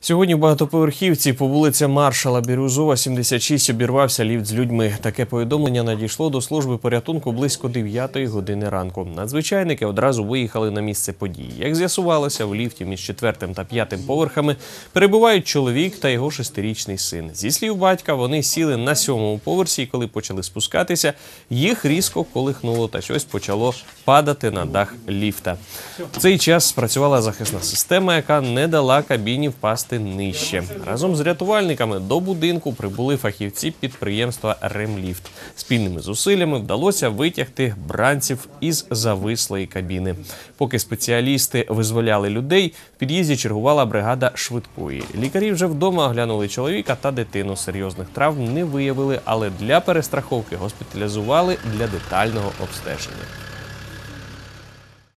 Сьогодні в багатоповерхівці по вулиці Маршала Бірюзова, 76, обірвався ліфт з людьми. Таке повідомлення надійшло до служби порятунку близько 9 години ранку. Надзвичайники одразу виїхали на місце події. Як з'ясувалося, в ліфті між четвертим та п'ятим поверхами перебувають чоловік та його шестирічний син. Зі слів батька, вони сіли на сьомому поверсі, і коли почали спускатися, їх різко колихнуло та щось почало падати на дах ліфта. В цей час спрацювала захисна система, яка не дала кабіні впасти впасти нижче. Разом з рятувальниками до будинку прибули фахівці підприємства Ремліфт. Спільними зусиллями вдалося витягти бранців із завислої кабіни. Поки спеціалісти визволяли людей, в під'їзді чергувала бригада швидкої. Лікарі вже вдома оглянули чоловіка та дитину. Серйозних травм не виявили, але для перестраховки госпіталізували для детального обстеження.